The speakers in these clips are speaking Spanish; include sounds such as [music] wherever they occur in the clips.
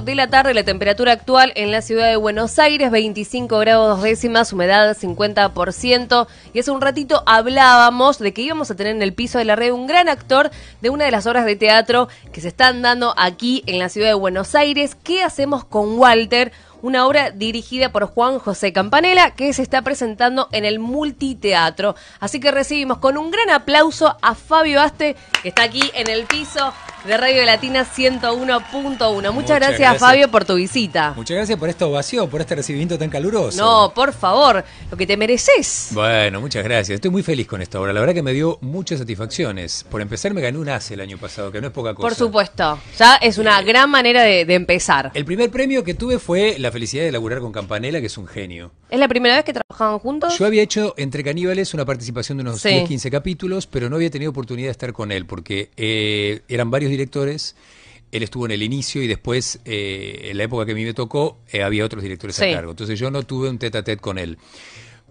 de la tarde, la temperatura actual en la ciudad de Buenos Aires, 25 grados dos décimas, humedad 50%. Y hace un ratito hablábamos de que íbamos a tener en el piso de la red un gran actor de una de las obras de teatro que se están dando aquí en la ciudad de Buenos Aires. ¿Qué hacemos con Walter? una obra dirigida por Juan José Campanella que se está presentando en el Multiteatro. Así que recibimos con un gran aplauso a Fabio Aste, que está aquí en el piso de Radio Latina 101.1. Muchas, gracias, Fabio, por tu visita. Muchas gracias por esta ovación, por este recibimiento tan caluroso. No, por favor, lo que te mereces. Bueno, muchas gracias. Estoy muy feliz con esta obra. La verdad que me dio muchas satisfacciones. Por empezar, me gané un ACE el año pasado, que no es poca cosa. Por supuesto. Ya es una gran manera de, empezar. El primer premio que tuve fue la felicidad de laburar con Campanella, que es un genio. ¿Es la primera vez que trabajaban juntos? Yo había hecho Entre Caníbales una participación de unos 10, 15 capítulos, pero no había tenido oportunidad de estar con él, porque eh, eran varios directores. Él estuvo en el inicio y después, eh, en la época que a mí me tocó, eh, había otros directores a cargo. Entonces yo no tuve un tete a tete con él.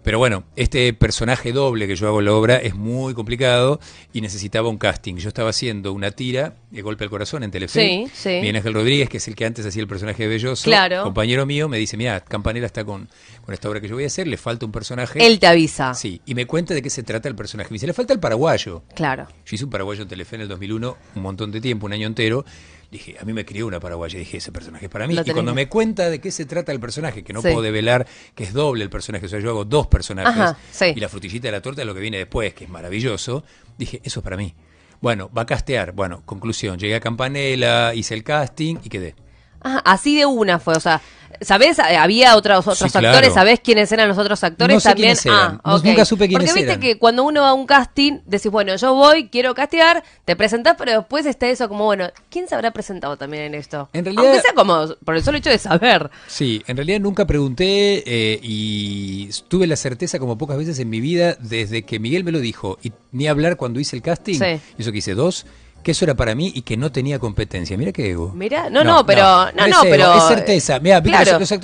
Pero bueno, este personaje doble que yo hago en la obra es muy complicado y necesitaba un casting. Yo estaba haciendo una tira de golpe al corazón en Telefe. Sí, sí. Ángel Rodríguez, que es el que antes hacía el personaje de Belloso, claro. compañero mío, me dice, mira, Campanera está con, con esta obra que yo voy a hacer, le falta un personaje. Él te avisa. Sí, y me cuenta de qué se trata el personaje. Me dice, le falta el paraguayo. Claro. Yo hice un paraguayo en Telefe en el 2001 un montón de tiempo, un año entero dije, a mí me crió una paraguaya, dije, ese personaje es para mí. y cuando me cuenta de qué se trata el personaje, que no puedo develar, que es doble el personaje, o sea, yo hago dos personajes, y la frutillita de la torta es lo que viene después, que es maravilloso, dije, eso es para mí. Bueno, va a castear. Bueno, conclusión, llegué a Campanela hice el casting y quedé. Ajá, así de una fue, o sea, sabes eh, Había otros otros actores, sabes quiénes eran los otros actores? También. Ah, nunca supe quiénes Porque viste que cuando uno va a un casting, decís, bueno, yo voy, quiero castear, te presentás, pero después está eso como, bueno, ¿quién se habrá presentado también en esto? En realidad. Aunque sea como por el solo hecho de saber. Sí, en realidad nunca pregunté eh, y tuve la certeza, como pocas veces en mi vida, desde que Miguel me lo dijo, y ni hablar cuando hice el casting, sí. eso que hice dos, que eso era para mí y que no tenía competencia. Mira qué ego. Mira, no, no, pero no, es, es certeza. Mira,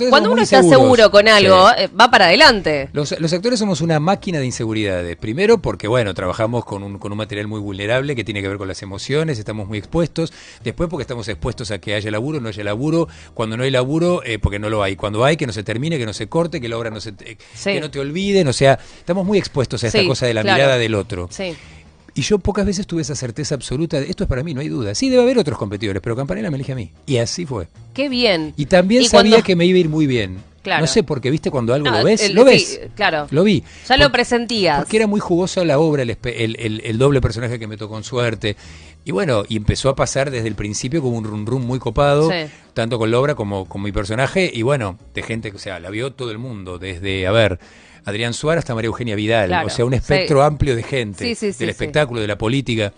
cuando uno está seguro con algo, eh, va para adelante. Los, los, actores somos una máquina de inseguridades. Primero porque bueno, trabajamos con un, con un material muy vulnerable que tiene que ver con las emociones, estamos muy expuestos. Después porque estamos expuestos a que haya laburo, no haya laburo. Cuando no hay laburo, eh, porque no lo hay. Cuando hay, que no se termine, que no se corte, que la obra no se, que no te olviden. O sea, estamos muy expuestos a esta cosa de la mirada del otro. Sí. Y yo pocas veces tuve esa certeza absoluta de esto es para mí, no hay duda. Sí, debe haber otros competidores, pero Campanella me elige a mí. Y así fue. Qué bien. Y también sabía que me iba a ir muy bien. Claro. No sé, porque viste cuando algo lo ves. lo ves. claro. Lo vi. Ya lo presentías. Porque era muy jugosa la obra, el, doble personaje que me tocó en suerte. Y bueno, y empezó a pasar desde el principio como un rum rum muy copado, tanto con la obra como con mi personaje. Y bueno, de gente que, o sea, la vio todo el mundo, desde, a ver. Adrián Suárez hasta María Eugenia Vidal, o sea, un espectro amplio de gente, del espectáculo, de la política.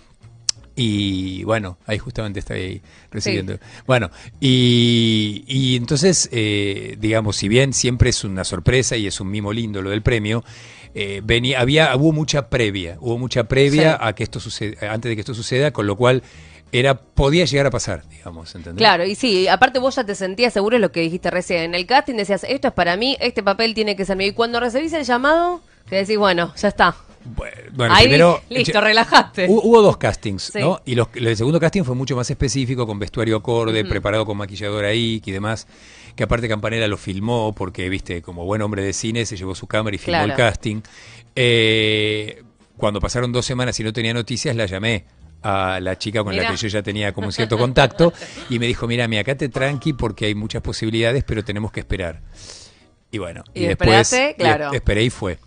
Y bueno, ahí justamente está ahí recibiendo. Bueno, y, y entonces, eh, digamos, si bien siempre es una sorpresa y es un mimo lindo lo del premio, eh, venía, había, hubo mucha previa, hubo mucha previa a que esto suceda, antes de que esto suceda, con lo cual era podía llegar a pasar, digamos, ¿entendés? Claro, y sí, aparte vos ya te sentías seguro es lo que dijiste recién en el casting, decías, esto es para mí, este papel tiene que ser mío. Y cuando recibís el llamado, te decís, bueno, ya está. Bueno, listo, relajaste. Hubo dos castings, ¿no? Y los, el segundo casting fue mucho más específico, con vestuario acorde, preparado con maquilladora ahí y demás, que aparte Campanella lo filmó porque, viste, como buen hombre de cine, se llevó su cámara y filmó el casting. Eh, cuando pasaron dos semanas y no tenía noticias, la llamé a la chica con la que yo ya tenía como [laughs] cierto contacto y me dijo, mira, mira, acá tranqui porque hay muchas posibilidades, pero tenemos que esperar. Y bueno, y, después esperé y fue.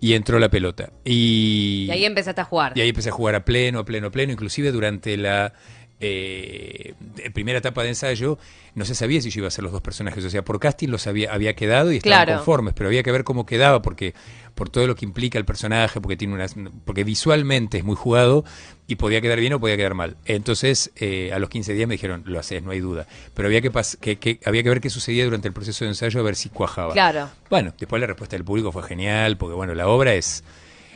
Y entró la pelota. Y, y ahí empezaste a jugar. Y ahí empecé a jugar a pleno, a pleno, a pleno. Inclusive durante la eh, primera etapa de ensayo, no se sabía si yo iba a ser los dos personajes. O sea, por casting los había, había quedado y estaban conformes, pero había que ver cómo quedaba, porque por todo lo que implica el personaje, porque tiene unas, porque visualmente es muy jugado y podía quedar bien o podía quedar mal. Entonces, eh, a los 15 días me dijeron, lo haces, no hay duda. Pero había que, que, que, había que ver qué sucedía durante el proceso de ensayo, a ver si cuajaba. Claro. Bueno, después la respuesta del público fue genial, porque bueno, la obra es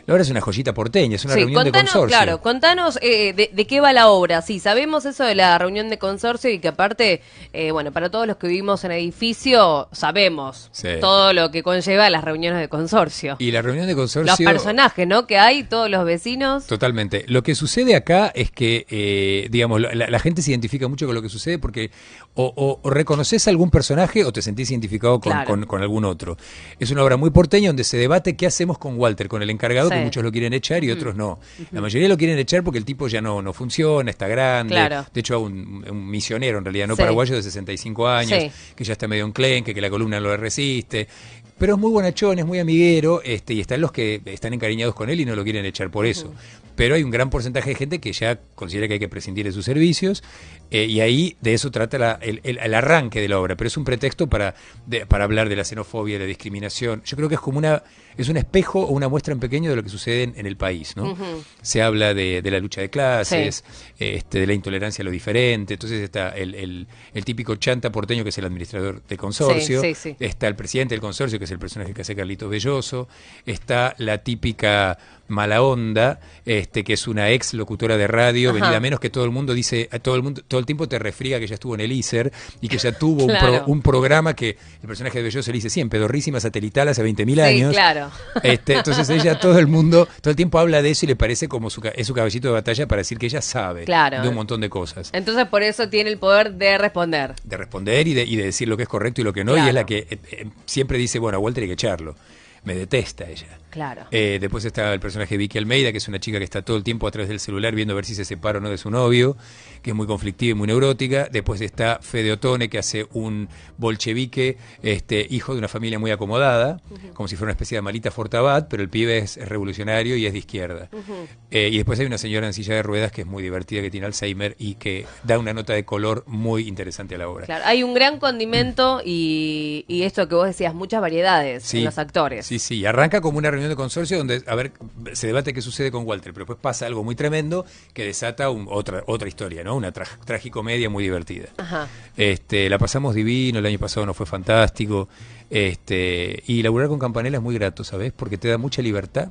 la obra es una joyita porteña, es una reunión de consorcio. Claro, contanos eh, de, qué va la obra. Sí, sabemos eso de la reunión de consorcio y que aparte, eh, bueno, para todos los que vivimos en edificio, sabemos todo lo que conlleva las reuniones de consorcio. Y la reunión de consorcio... Los personajes, ¿no? Que hay, todos los vecinos. Totalmente. Lo que sucede acá es que, eh, digamos, la, gente se identifica mucho con lo que sucede porque o, reconoces algún personaje o te sentís identificado con, algún otro. Es una obra muy porteña donde se debate qué hacemos con Walter, con el encargado muchos lo quieren echar y mm. otros no. La mayoría lo quieren echar porque el tipo ya no, no funciona, está grande. De hecho, un, un misionero en realidad, no paraguayo de 65 años, que ya está medio enclenque, que la columna no lo resiste pero es muy bonachón, es muy amiguero, este, y están los que están encariñados con él y no lo quieren echar por eso pero hay un gran porcentaje de gente que ya considera que hay que prescindir de sus servicios eh, y ahí de eso trata el, arranque de la obra, pero es un pretexto para, para hablar de la xenofobia, de la discriminación. Yo creo que es como una, es un espejo o una muestra en pequeño de lo que sucede en, el país. ¿no? Se habla de, la lucha de clases, este, de la intolerancia a lo diferente, entonces está el, típico chanta porteño que es el administrador del consorcio, está el presidente del consorcio que es el personaje que hace Carlitos Belloso, está la típica mala onda, este, que es una ex locutora de radio, venida menos que todo el mundo dice, todo el mundo, todo el tiempo te refriega que ya estuvo en el ISER y que ya tuvo un, programa que el personaje de Belloso le dice siempre, pedorrísima satelital hace 20.000 mil años. Claro. Este, entonces ella, todo el mundo, todo el tiempo habla de eso y le parece como su, es su caballito de batalla para decir que ella sabe de un montón de cosas. Entonces por eso tiene el poder de responder. De responder y de, decir lo que es correcto y lo que no, y es la que eh, eh, siempre dice, bueno, a Walter hay que echarlo. Me detesta ella. Eh, después está el personaje de Vicky Almeida, que es una chica que está todo el tiempo a través del celular viendo a ver si se separa o no de su novio, que es muy conflictiva y muy neurótica. Después está Fede Otone, que hace un bolchevique, este, hijo de una familia muy acomodada, como si fuera una especie de malita Fortabat, pero el pibe es revolucionario y es de izquierda. Eh, y después hay una señora en silla de ruedas que es muy divertida, que tiene Alzheimer y que da una nota de color muy interesante a la obra. Claro, hay un gran condimento y, esto que vos decías, muchas variedades en los actores. Sí, sí, arranca como una reunión de consorcio donde, a ver, se debate qué sucede con Walter, pero después pasa algo muy tremendo que desata otra, otra historia, ¿no? Una trágico tragicomedia muy divertida. Este, la pasamos divino, el año pasado no fue fantástico. Este, y laburar con Campanella es muy grato, ¿sabes? Porque te da mucha libertad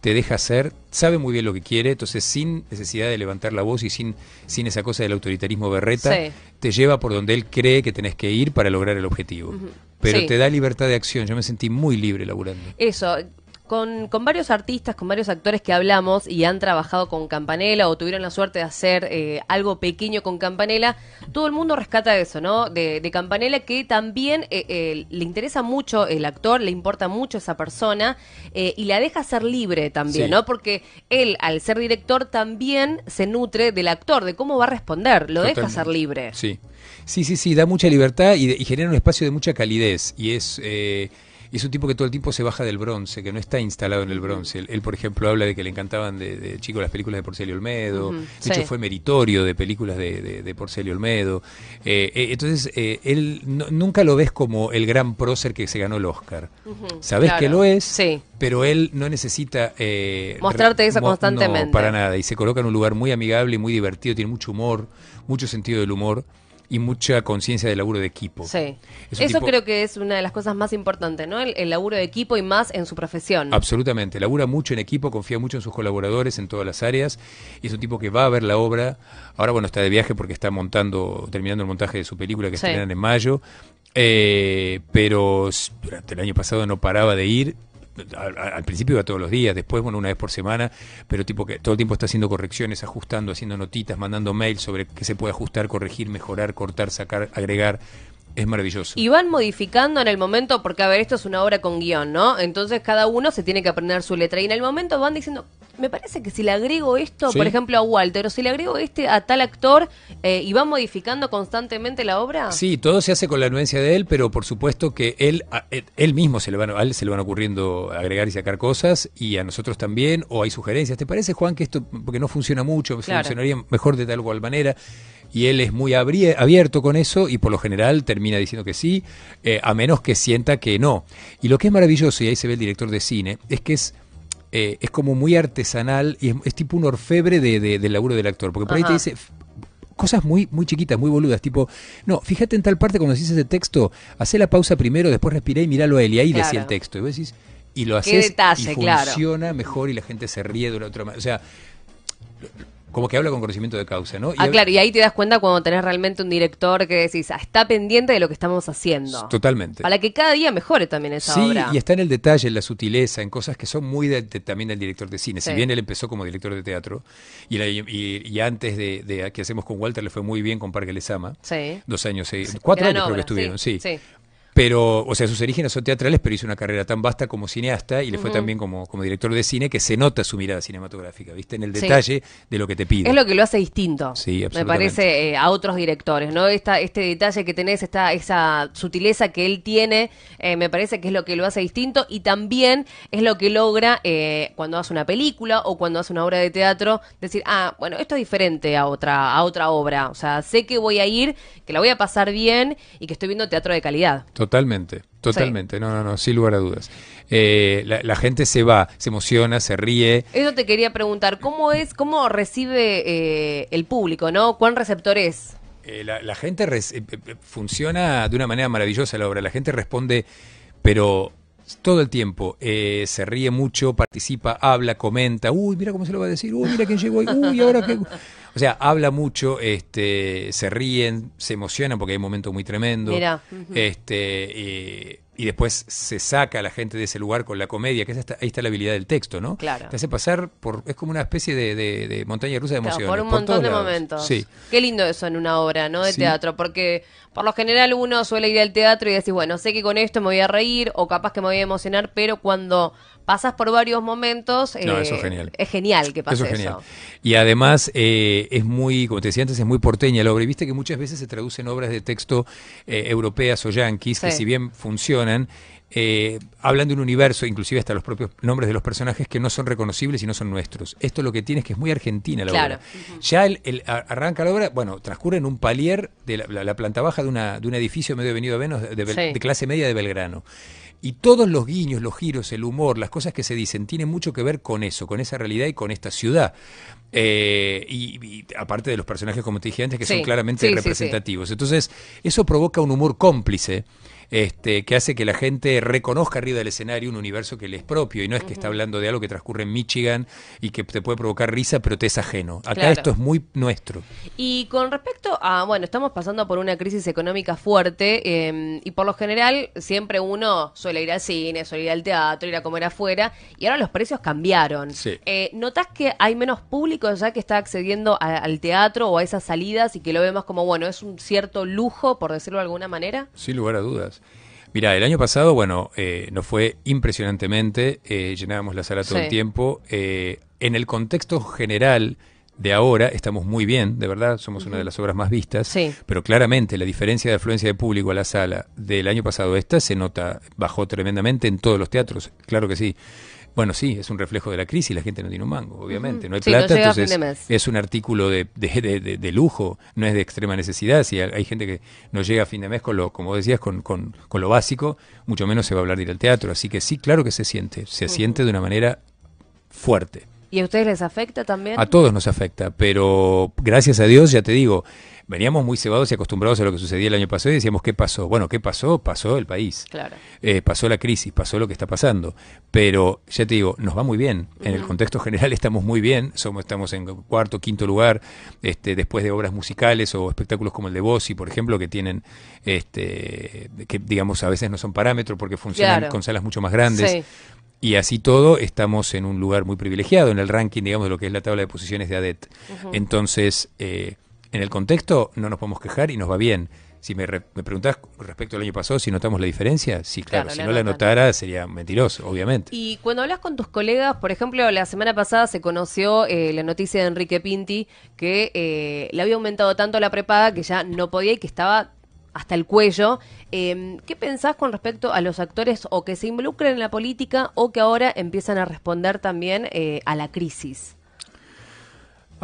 te deja hacer, sabe muy bien lo que quiere, entonces sin necesidad de levantar la voz y sin, sin esa cosa del autoritarismo berreta, te lleva por donde él cree que tenés que ir para lograr el objetivo. Pero te da libertad de acción, yo me sentí muy libre laburando. Eso, con, varios artistas, con varios actores que hablamos y han trabajado con Campanella o tuvieron la suerte de hacer eh, algo pequeño con Campanella, todo el mundo rescata eso, ¿no? De, de Campanella que también eh, eh, le interesa mucho el actor, le importa mucho esa persona y la deja ser libre también, ¿no? Porque él, al ser director, también se nutre del actor, de cómo va a responder, lo deja ser libre. Sí, sí, sí, sí, da mucha libertad y, y genera un espacio de mucha calidez y es... Y es un tipo que todo el tiempo se baja del bronce, que no está instalado en el bronce. Él, por ejemplo, habla de que le encantaban de, chico las películas de Porcelio Olmedo. de hecho, fue meritorio de películas de, Porcelio Olmedo. Eh, eh, entonces, eh, él nunca lo ves como el gran prócer que se ganó el Oscar. Sabes que lo es, pero él no necesita... Mostrarte eso constantemente. No, para nada. Y se coloca en un lugar muy amigable y muy divertido. Tiene mucho humor, mucho sentido del humor y mucha conciencia del laburo de equipo. Eso creo que es una de las cosas más importantes, ¿no? El, laburo de equipo y más en su profesión. Absolutamente. Labura mucho en equipo, confía mucho en sus colaboradores en todas las áreas y es un tipo que va a ver la obra. Ahora, bueno, está de viaje porque está montando, terminando el montaje de su película que se estrenan en mayo. Eh, pero durante el año pasado no paraba de ir al, principio iba todos los días, después, bueno, una vez por semana, pero tipo que todo el tiempo está haciendo correcciones, ajustando, haciendo notitas, mandando mails sobre qué se puede ajustar, corregir, mejorar, cortar, sacar, agregar, es maravilloso. Y van modificando en el momento, porque a ver, esto es una obra con guión, ¿no? Entonces cada uno se tiene que aprender su letra. Y en el momento van diciendo, me parece que si le agrego esto, por ejemplo, a Walter, o si le agrego este a tal actor, eh, y van modificando constantemente la obra. Sí, todo se hace con la anuencia de él, pero por supuesto que él, eh, él mismo se le, van, se le van ocurriendo agregar y sacar cosas, y a nosotros también, o hay sugerencias. ¿Te parece, Juan, que esto, porque no funciona mucho, funcionaría mejor de tal o cual manera? y él es muy abierto con eso y por lo general termina diciendo que sí, eh, a menos que sienta que no. Y lo que es maravilloso, y ahí se ve el director de cine, es que es eh, es como muy artesanal y es, tipo un orfebre de, del laburo del actor. Porque por ahí te dice cosas muy, muy chiquitas, muy boludas, tipo, no, fíjate en tal parte cuando decís ese texto, hace la pausa primero, después respiré y miralo a él, y ahí decía el texto. Y vos y lo haces y funciona mejor y la gente se ríe de una otra manera. O sea, como que habla con conocimiento de causa, ¿no? ah, claro, y ahí te das cuenta cuando tenés realmente un director que decís, ah, está pendiente de lo que estamos haciendo. Totalmente. Para que cada día mejore también esa obra. Sí, y está en el detalle, en la sutileza, en cosas que son muy de, también del director de cine. Si bien él empezó como director de teatro, y, antes de, que hacemos con Walter le fue muy bien con Parque Lesama, sí. dos años, eh, cuatro años creo que estuvieron, sí. Pero, o sea, sus orígenes son teatrales, pero hizo una carrera tan vasta como cineasta y le fue también como, como director de cine que se nota su mirada cinematográfica, ¿viste? En el detalle de lo que te pide. Es lo que lo hace distinto. Sí, absolutamente. Me parece eh, a otros directores, ¿no? Esta, este detalle que tenés, esta, esa sutileza que él tiene, eh, me parece que es lo que lo hace distinto y también es lo que logra eh, cuando hace una película o cuando hace una obra de teatro, decir, ah, bueno, esto es diferente a otra, a otra obra. O sea, sé que voy a ir, que la voy a pasar bien y que estoy viendo teatro de calidad. Totalmente, totalmente, no, no, no, sin lugar a dudas. Eh, la, gente se va, se emociona, se ríe. Eso te quería preguntar, ¿cómo es, cómo recibe eh, el público, no? ¿Cuán receptor es? Eh, la, gente funciona de una manera maravillosa la obra, la gente responde, pero todo el tiempo eh, se ríe mucho, participa, habla, comenta, uy, mira cómo se lo va a decir, uy, mira quién llegó, hoy, uy, ahora qué... O sea, habla mucho, este, se ríen, se emocionan porque hay momentos muy tremendos. Mira. Este, eh, y después se saca a la gente de ese lugar con la comedia, que es ahí está la habilidad del texto, ¿no? Claro. Te hace pasar por. Es como una especie de, montaña rusa de emociones. por un montón de momentos. Sí. Qué lindo eso en una obra, ¿no? De teatro, porque por lo general uno suele ir al teatro y decir, bueno, sé que con esto me voy a reír o capaz que me voy a emocionar, pero cuando pasas por varios momentos. eso es eh, genial. Es genial que pase eso. Y además eh, es muy, como te decía antes, es muy porteña la obra. Y viste que muchas veces se traducen obras de texto eh, europeas o yanquis, que si bien funcionan, hablan de un universo, inclusive hasta los propios nombres de los personajes que no son reconocibles y no son nuestros. Esto lo que tiene es que es muy argentina la obra. Ya el, arranca la obra, bueno, transcurre en un palier de la, planta baja de, una, de un edificio medio venido a menos de clase media de Belgrano. Y todos los guiños, los giros, el humor, las cosas que se dicen, tienen mucho que ver con eso, con esa realidad y con esta ciudad. Eh, y, aparte de los personajes, como te dije antes, que son claramente representativos. Entonces, eso provoca un humor cómplice. Este, que hace que la gente reconozca arriba del escenario un universo que le es propio y no es que está hablando de algo que transcurre en Michigan y que te puede provocar risa, pero te es ajeno. Acá esto es muy nuestro. Y con respecto a, bueno, estamos pasando por una crisis económica fuerte em, y por lo general siempre uno suele ir al cine, suele ir al teatro, ir a comer afuera y ahora los precios cambiaron. Eh, ¿Notas que hay menos público? ya que está accediendo al teatro o a esas salidas y que lo vemos como, bueno, es un cierto lujo, por decirlo de alguna manera? Sin lugar a dudas. Mira, el año pasado, bueno, eh, nos fue impresionantemente, eh, llenábamos la sala todo el tiempo. Eh, en el contexto general de ahora estamos muy bien, de verdad, somos una de las obras más vistas, pero claramente la diferencia de afluencia de público a la sala del año pasado esta se nota, bajó tremendamente en todos los teatros, claro que sí. Bueno, sí, es un reflejo de la crisis, la gente no tiene un mango, obviamente, no hay plata, entonces es un artículo de, de, lujo, no es de extrema necesidad, si hay, gente que no llega a fin de mes con lo, como decías, con, con, lo básico, mucho menos se va a hablar de ir al teatro, así que sí, claro que se siente, se siente de una manera fuerte. ¿Y a ustedes les afecta también? A todos nos afecta, pero gracias a Dios, ya te digo, veníamos muy cebados y acostumbrados a lo que sucedía el año pasado y decíamos, ¿qué pasó? Bueno, ¿qué pasó? Pasó el país. Claro. Eh, pasó la crisis, pasó lo que está pasando. Pero ya te digo, nos va muy bien. En el contexto general estamos muy bien. Somos, estamos en cuarto, quinto lugar, este, después de obras musicales o espectáculos como el de Bossi, por ejemplo, que tienen, este, que digamos, a veces no son parámetros porque funcionan con salas mucho más grandes. Y así todo, estamos en un lugar muy privilegiado en el ranking, digamos, de lo que es la tabla de posiciones de ADET. Entonces, eh, en el contexto no nos podemos quejar y nos va bien. Si me, re, me preguntás respecto al año pasado si notamos la diferencia, sí, claro, si no la notara sería mentiroso, obviamente. Y cuando hablas con tus colegas, por ejemplo, la semana pasada se conoció eh, la noticia de Enrique Pinti que eh, le había aumentado tanto la prepaga que ya no podía y que estaba hasta el cuello. Em, ¿Qué pensás con respecto a los actores o que se involucren en la política o que ahora empiezan a responder también eh, a la crisis?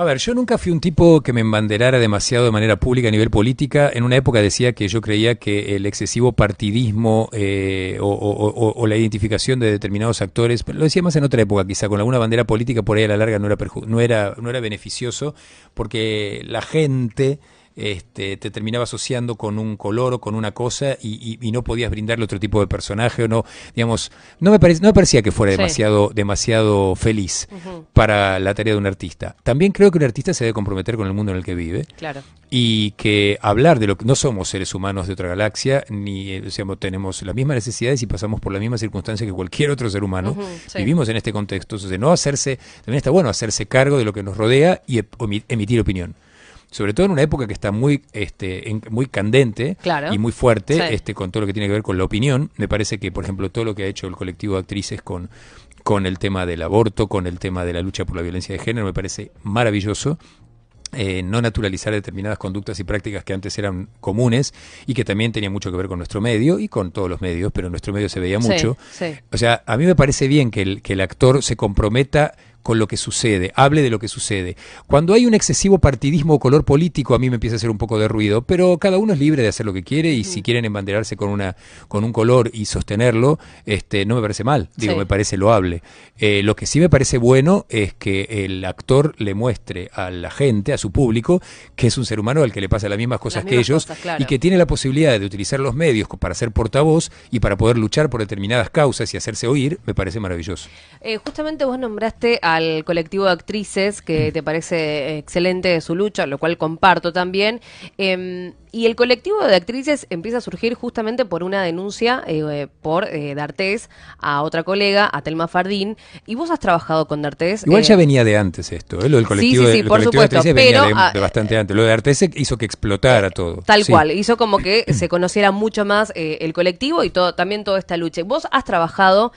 A ver, yo nunca fui un tipo que me embanderara demasiado de manera pública a nivel política. En una época decía que yo creía que el excesivo partidismo eh, o, la identificación de determinados actores, lo decía más en otra época quizá, con alguna bandera política por ahí a la larga no era, no era, no era beneficioso, porque la gente... Este, te terminaba asociando con un color o con una cosa y, no podías brindarle otro tipo de personaje o no, digamos, no me, parecía que fuera demasiado, demasiado feliz para la tarea de un artista. También creo que un artista se debe comprometer con el mundo en el que vive. Y que hablar de lo que no somos seres humanos de otra galaxia, ni eh, tenemos las mismas necesidades y pasamos por las mismas circunstancias que cualquier otro ser humano. Vivimos en este contexto. Entonces, no hacerse, también está bueno hacerse cargo de lo que nos rodea y e, emitir opinión sobre todo en una época que está muy, este, muy candente y muy fuerte este, con todo lo que tiene que ver con la opinión. Me parece que, por ejemplo, todo lo que ha hecho el colectivo de actrices con, con el tema del aborto, con el tema de la lucha por la violencia de género, me parece maravilloso. Eh, no naturalizar determinadas conductas y prácticas que antes eran comunes y que también tenía mucho que ver con nuestro medio y con todos los medios, pero en nuestro medio se veía mucho. O sea, a mí me parece bien que que el actor se comprometa con lo que sucede, hable de lo que sucede. Cuando hay un excesivo partidismo o color político, a mí me empieza a hacer un poco de ruido, pero cada uno es libre de hacer lo que quiere y si quieren embanderarse con, una, con un color y sostenerlo, este, no me parece mal, digo, me parece loable. Eh, lo que sí me parece bueno es que el actor le muestre a la gente, a su público, que es un ser humano al que le pasa las mismas cosas que ellos y que tiene la posibilidad de utilizar los medios para ser portavoz y para poder luchar por determinadas causas y hacerse oír, me parece maravilloso. Eh, justamente vos nombraste a al colectivo de actrices, que te parece excelente su lucha, lo cual comparto también. Em, y el colectivo de actrices empieza a surgir justamente por una denuncia eh, por eh, D'Artés a otra colega, a Telma Fardín. Y vos has trabajado con D'Artés. Igual ya eh, venía de antes esto, ¿eh? lo del colectivo, sí, sí, sí, por supuesto, pero, ah, bastante antes. Lo de D'Artés hizo que explotara todo. Tal cual, hizo como que [clears throat] se conociera mucho más el colectivo y todo, también toda esta lucha. Vos has trabajado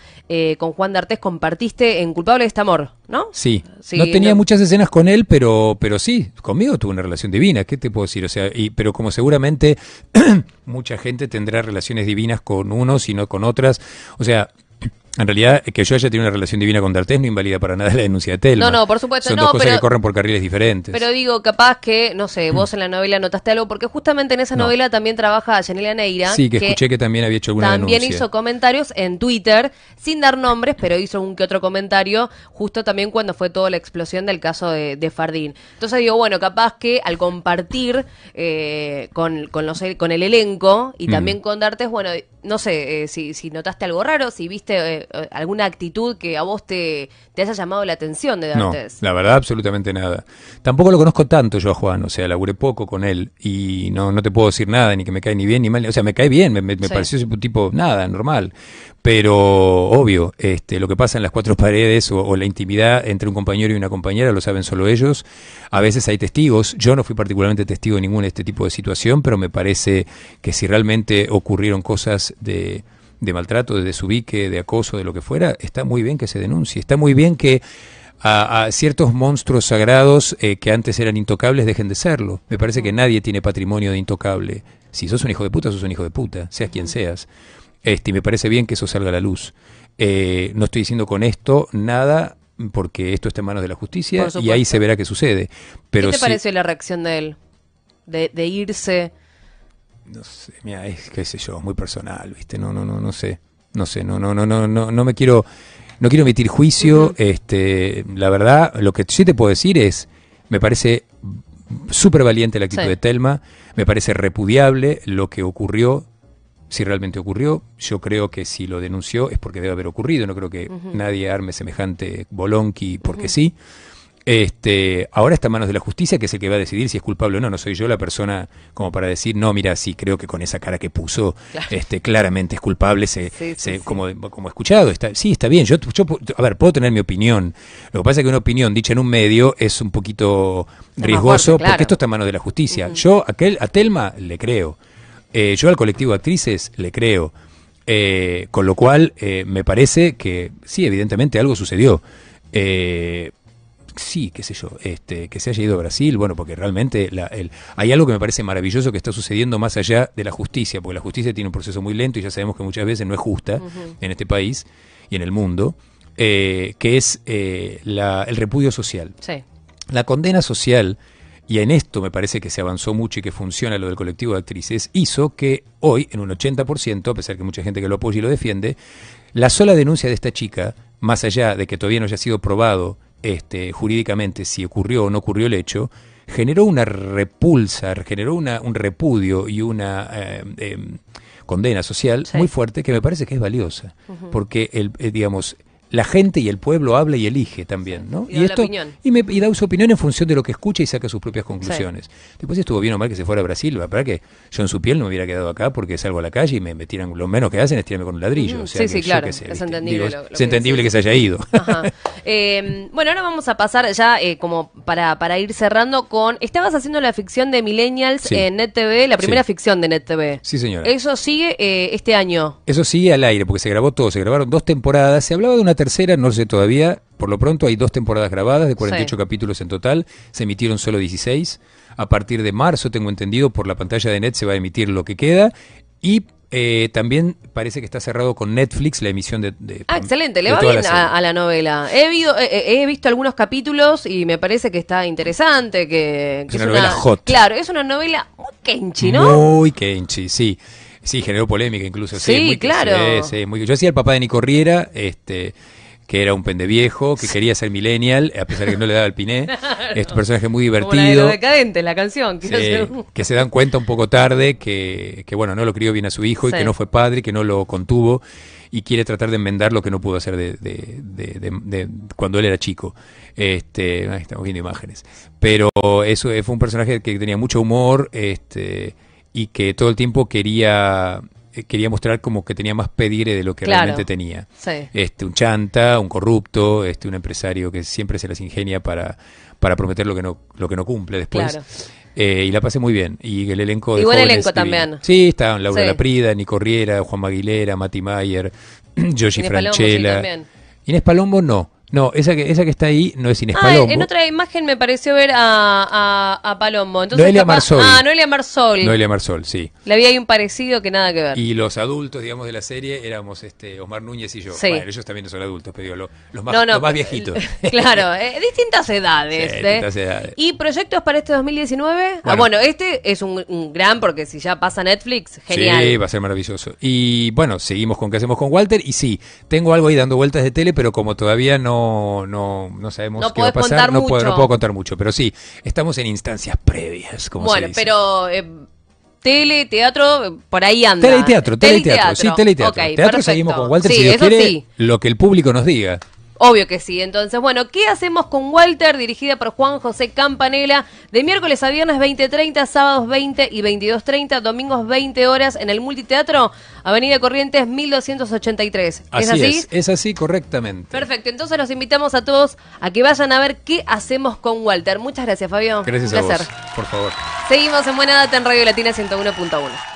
con Juan D'Artés, compartiste en Culpable de este amor, ¿no? Sí. no tenía muchas escenas con él, pero, pero sí, conmigo tuvo una relación divina, ¿qué te puedo decir? O sea, y, pero como se seguramente [clears throat] mucha gente tendrá relaciones divinas con unos y no con otras. O sea, en realidad, que yo haya tenido una relación divina con D'Artes no invalida para nada la denuncia de Telma. No, no, por supuesto. Son no, dos cosas que corren por carriles diferentes. Pero digo, capaz que, no sé, vos en la novela notaste algo, porque justamente en esa novela también trabaja Janela Neira. Sí, que, escuché que también había hecho alguna también hizo comentarios en Twitter, sin dar nombres, pero hizo un que otro comentario, justo también cuando fue toda la explosión del caso de, Fardín. Entonces digo, bueno, capaz que al compartir eh, con, con, con el elenco y mm. también con D'Artes, bueno, no sé eh, si, notaste algo raro, si viste eh, eh, alguna actitud que a vos te, te haya llamado la atención de antes. No, la verdad, absolutamente nada. Tampoco lo conozco tanto yo a Juan, o sea, laburé poco con él y no, no te puedo decir nada, ni que me cae ni bien ni mal. O sea, me cae bien, me, me, me pareció ese tipo, nada, normal. Pero obvio, este, lo que pasa en las cuatro paredes o, la intimidad entre un compañero y una compañera lo saben solo ellos. A veces hay testigos. Yo no fui particularmente testigo de ningún de este tipo de situación, pero me parece que si realmente ocurrieron cosas de, maltrato, de desubique, de acoso, de lo que fuera, está muy bien que se denuncie. Está muy bien que a, ciertos monstruos sagrados eh, que antes eran intocables dejen de serlo. Me parece que nadie tiene patrimonio de intocable. Si sos un hijo de puta, sos un hijo de puta, seas quien seas. Este, y me parece bien que eso salga a la luz. Eh, no estoy diciendo con esto nada porque esto está en manos de la justicia y ahí se verá qué sucede. Pero ¿Qué te parece la reacción de él? De, irse. No sé, mira, es qué sé yo, muy personal, ¿viste? No, no, no, no sé. No sé, no, no, no, no, no, no me quiero. No quiero emitir juicio. Este, la verdad, lo que sí te puedo decir es, me parece súper valiente el actitud de Telma, me parece repudiable lo que ocurrió, si realmente ocurrió. Yo creo que si lo denunció es porque debe haber ocurrido, no creo que nadie arme semejante bolonqui porque sí. Este, ahora está en manos de la justicia, que es el que va a decidir si es culpable o no. No soy yo la persona como para decir, no, mira, sí, creo que con esa cara que puso, este, claramente es culpable, como, escuchado. Está, sí, está bien. Yo, a ver, puedo tener mi opinión. Lo que pasa es que una opinión dicha en un medio es un poquito riesgoso, porque esto está en manos de la justicia. Yo a Telma le creo. Eh, yo al colectivo actrices le creo. Eh, con lo cual, eh, me parece que sí, evidentemente algo sucedió. sí, qué sé yo, este, que se haya ido a Brasil, bueno, porque realmente hay algo que me parece maravilloso que está sucediendo más allá de la justicia, porque la justicia tiene un proceso muy lento y ya sabemos que muchas veces no es justa en este país y en el mundo, que es el repudio social. La condena social y en esto me parece que se avanzó mucho y que funciona lo del colectivo de actrices, hizo que hoy, en un 80%, a pesar que mucha gente que lo apoya y lo defiende, la sola denuncia de esta chica, más allá de que todavía no haya sido probado este, jurídicamente si ocurrió o no ocurrió el hecho, generó una repulsa, generó una, un repudio y una eh, em, condena social muy fuerte que me parece que es valiosa, porque el, eh, digamos, la gente y el pueblo habla y elige también, ¿no? Y, esto, y, me, y, da su opinión en función de lo que escucha y saca sus propias conclusiones. Después estuvo bien o mal que se fuera a Brasil, para que yo en su piel no me hubiera quedado acá porque salgo a la calle y me, tiran, lo menos que hacen es tirarme con un ladrillo. sí, sí, claro, es entendible. es que entendible que, se haya ido. Em, bueno, ahora vamos a pasar ya eh, como para, ir cerrando con, estabas haciendo la ficción de Millennials en NetTV, la primera ficción de NetTV. Sí, señora. Eso sigue eh, este año. Eso sigue al aire porque se grabó todo, se grabaron dos temporadas, se hablaba de una tercera, no sé todavía. Por lo pronto hay dos temporadas grabadas de 48 capítulos en total. Se emitieron solo 16. A partir de marzo, tengo entendido, por la pantalla de Net se va a emitir lo que queda. Y eh, también parece que está cerrado con Netflix la emisión de. ah, excelente, le va bien a, la novela. He, eh, eh, he, visto algunos capítulos y me parece que está interesante. Que, es, una novela hot. Claro, es una novela muy oh, kenchi, ¿no? Muy kenchi, sí. Sí, generó polémica incluso. Sí, claro. yo hacía el papá de Nico Riera, este, que era un pendeviejo, que quería ser millennial, a pesar de que no le daba el piné. [laughs] Es un personaje muy divertido. decadente, la canción. Que, se dan cuenta un poco tarde que, que, bueno, no lo crió bien a su hijo y que no fue padre, que no lo contuvo y quiere tratar de enmendar lo que no pudo hacer de, cuando él era chico. Este, estamos viendo imágenes. Pero eso eh, fue un personaje que tenía mucho humor, este, y que todo el tiempo quería eh, quería mostrar como que tenía más pedigre de lo que realmente tenía. Este, un chanta, un corrupto, este, un empresario que siempre se las ingenia para, para prometer lo que no, lo que no cumple después. Eh, y la pasé muy bien. Y el elenco y buen elenco también. Sí, estaban Laura Laprida, Nico Riera, Juan Maguilera, Mati Mayer, [clears throat] Yoshi Inés Inés Palombo no. No, esa que, esa que está ahí no es Inés ah, En otra imagen me pareció ver a, a, Palombo. Entonces, Noelia capaz, Marsol. Ah, Noelia Marsol. Noelia Marsol, sí. le había ahí un parecido que nada que ver. Y los adultos, digamos, de la serie éramos este Omar Núñez y yo. Bueno, ellos también son adultos, pero los, más, los más, viejitos. [laughs] Claro, eh, distintas edades. ¿eh? distintas edades. ¿Y proyectos para este 2019? Ah, bueno, este es un, un, gran porque si ya pasa Netflix, genial. Sí, va a ser maravilloso. Y bueno, seguimos con qué hacemos con Walter. Y sí, tengo algo ahí dando vueltas de tele, pero como todavía no no, no, sabemos qué va a pasar. No puedo, contar mucho, pero sí, estamos en instancias previas. Como bueno, se dice. pero eh, tele, teatro, eh, por ahí anda. Tele y teatro, tele y teatro, sí, tele y teatro. teatro seguimos con Walter, si Dios quiere, lo que el público nos diga. Obvio que sí. Entonces, bueno, ¿qué hacemos con Walter? Dirigida por Juan José Campanela, de miércoles a viernes 20.30, sábados 20 y 22.30, domingos 20 horas en el Multiteatro, Avenida Corrientes 1283. ¿Es así? Es, es así correctamente. Perfecto, entonces los invitamos a todos a que vayan a ver qué hacemos con Walter. Muchas gracias, Fabio. Gracias A vos, por favor. Seguimos en Buena Data en Radio Latina 101.1.